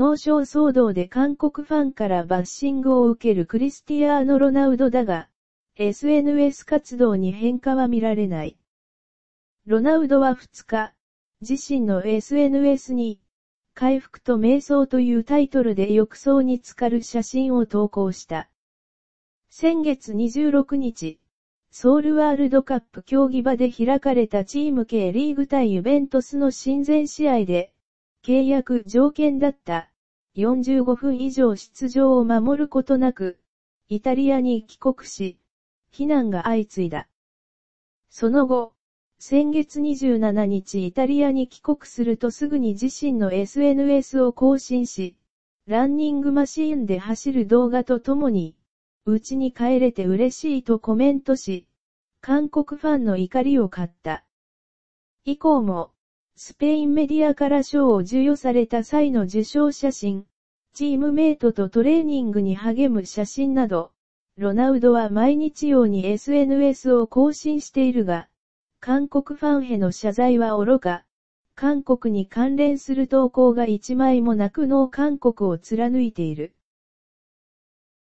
脳症騒動で韓国ファンからバッシングを受けるクリスティアーノ・ロナウドだが、SNS 活動に変化は見られない。ロナウドは2日、自身の SNS に、回復と瞑想というタイトルで浴槽に浸かる写真を投稿した。先月26日、ソウルワールドカップ競技場で開かれたチーム系リーグ対ユベントスの親善試合で、契約条件だった、45分以上出場を守ることなく、イタリアに帰国し、避難が相次いだ。その後、先月27日イタリアに帰国するとすぐに自身の SNS を更新し、ランニングマシーンで走る動画とともに、うちに帰れて嬉しいとコメントし、韓国ファンの怒りを買った。以降も、スペインメディアから賞を授与された際の受賞写真、チームメイトとトレーニングに励む写真など、ロナウドは毎日用に SNS を更新しているが、韓国ファンへの謝罪は愚か、韓国に関連する投稿が一枚もなくの韓国を貫いている。